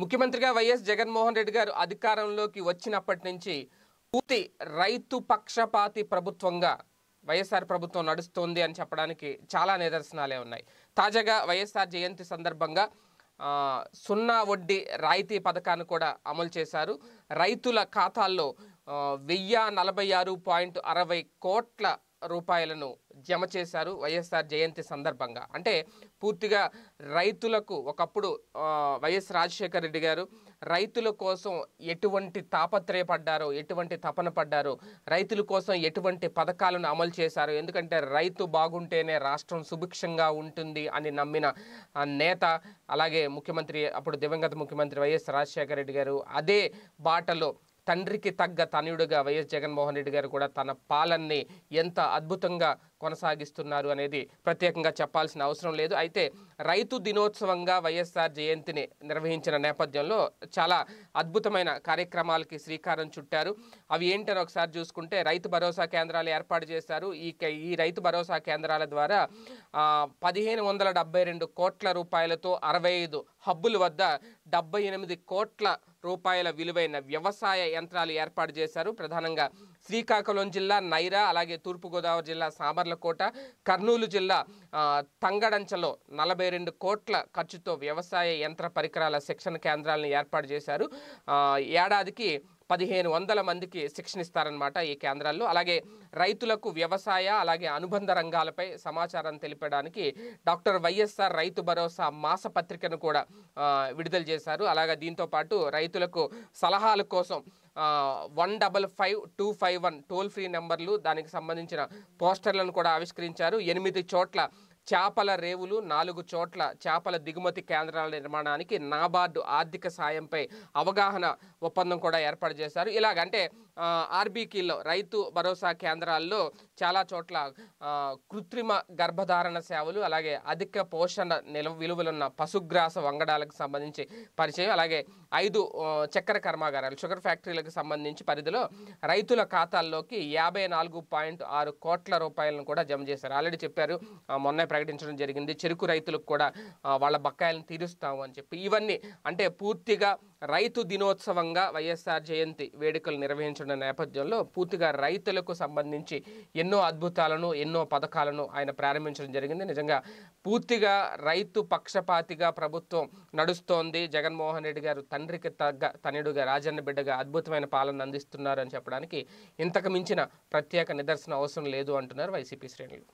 ముఖ్యమంత్రిగా వైఎస్ జగన్మోహన్ రెడ్డి గారు అధికారంలోకి వచ్చినప్పటి నుంచి పూర్తి రైతు పక్షపాతి ప్రభుత్వంగా వైఎస్ఆర్ ప్రభుత్వం నడుస్తోంది అని చెప్పడానికి చాలా నిదర్శనాలే ఉన్నాయి తాజాగా వైఎస్ఆర్ జయంతి సందర్భంగా సున్నా వడ్డీ రాయితీ పథకాన్ని కూడా అమలు చేశారు రైతుల ఖాతాల్లో వెయ్యి నలభై ఆరు పాయింట్ అరవై కోట్ల రూపాయలను జమ చేశారు వైఎస్ఆర్ జయంతి సందర్భంగా అంటే పూర్తిగా రైతులకు ఒకప్పుడు వైఎస్ రాజశేఖర రెడ్డి గారు రైతుల కోసం ఎటువంటి తాపత్రయపడ్డారో ఎటువంటి తపన పడ్డారో రైతుల కోసం ఎటువంటి పథకాలను అమలు చేశారు ఎందుకంటే రైతు బాగుంటేనే రాష్ట్రం సుభిక్షంగా ఉంటుంది అని నమ్మిన నేత అలాగే ముఖ్యమంత్రి అప్పుడు దివంగత ముఖ్యమంత్రి వైఎస్ రాజశేఖర రెడ్డి గారు అదే బాటలో తండ్రికి తగ్గ తనయుడుగా వైఎస్ జగన్మోహన్ రెడ్డి గారు కూడా తన పాలనని ఎంత అద్భుతంగా కొనసాగిస్తున్నారు అనేది ప్రత్యేకంగా చెప్పాల్సిన అవసరం లేదు అయితే రైతు దినోత్సవంగా వైఎస్ఆర్ జయంతిని నిర్వహించిన నేపథ్యంలో చాలా అద్భుతమైన కార్యక్రమాలకి శ్రీకారం చుట్టారు అవి ఏంటని ఒకసారి చూసుకుంటే రైతు భరోసా కేంద్రాలు ఏర్పాటు చేశారు ఈ ఈ రైతు భరోసా కేంద్రాల ద్వారా పదిహేను వందల రెండు కోట్ల రూపాయలతో అరవై ఐదు హబ్బుల వద్ద డెబ్బై ఎనిమిది కోట్ల రూపాయల విలువైన వ్యవసాయ యంత్రాలు ఏర్పాటు చేశారు ప్రధానంగా శ్రీకాకుళం జిల్లా నైరా అలాగే తూర్పుగోదావరి జిల్లా సామర్లకోట కర్నూలు జిల్లా తంగడంచలో నలభై రెండు కోట్ల ఖర్చుతో వ్యవసాయ యంత్ర పరికరాల శిక్షణ కేంద్రాలను ఏర్పాటు చేశారు ఏడాదికి పదిహేను వందల మందికి శిక్షణ ఇస్తారనమాట ఈ కేంద్రాల్లో అలాగే రైతులకు వ్యవసాయ అలాగే అనుబంధ రంగాలపై సమాచారం తెలిపడానికి డాక్టర్ వైఎస్ఆర్ రైతు భరోసా మాసపత్రికను కూడా విడుదల చేశారు అలాగే దీంతోపాటు రైతులకు సలహాల కోసం one double five two five one toll free నెంబర్లు దానికి సంబంధించిన పోస్టర్లను కూడా ఆవిష్కరించారు ఎనిమిది చోట్ల చేపల రేవులు నాలుగు చోట్ల చేపల దిగుమతి కేంద్రాల నిర్మాణానికి నాబార్డు ఆర్థిక సాయంపై అవగాహన ఒప్పందం కూడా ఏర్పాటు చేశారు ఇలాగంటే ఆర్బీకీలో రైతు భరోసా కేంద్రాల్లో చాలా చోట్ల కృత్రిమ గర్భధారణ సేవలు అలాగే అధిక పోషణ నిల విలువలున్న పశుగ్రాస వంగడాలకు సంబంధించి పరిచయం అలాగే ఐదు చక్కెర కర్మాగారాలు షుగర్ ఫ్యాక్టరీలకు సంబంధించి పరిధిలో రైతుల ఖాతాల్లోకి యాభై నాలుగు పాయింట్ ఆరు కోట్ల రూపాయలను కూడా జమ చేశారు ఆల్రెడీ చెప్పారు మొన్నే ప్రకటించడం జరిగింది చెరుకు రైతులకు కూడా వాళ్ళ బకాయిలను తీరుస్తాము అని చెప్పి ఇవన్నీ అంటే పూర్తిగా రైతు దినోత్సవంగా వైఎస్ఆర్ జయంతి వేడుకలు నిర్వహించిన నేపథ్యంలో పూర్తిగా రైతులకు సంబంధించి ఎన్నో అద్భుతాలను ఎన్నో పథకాలను ఆయన ప్రారంభించడం జరిగింది నిజంగా పూర్తిగా రైతు పక్షపాతిగా ప్రభుత్వం నడుస్తోంది జగన్మోహన్ రెడ్డి గారు తండ్రికి తగ్గ తనయుడుగా రాజన్న బిడ్డగా అద్భుతమైన పాలన అందిస్తున్నారు అని చెప్పడానికి ఇంతకు మించిన ప్రత్యేక నిదర్శన అవసరం లేదు అంటున్నారు వైసీపీ శ్రేణులు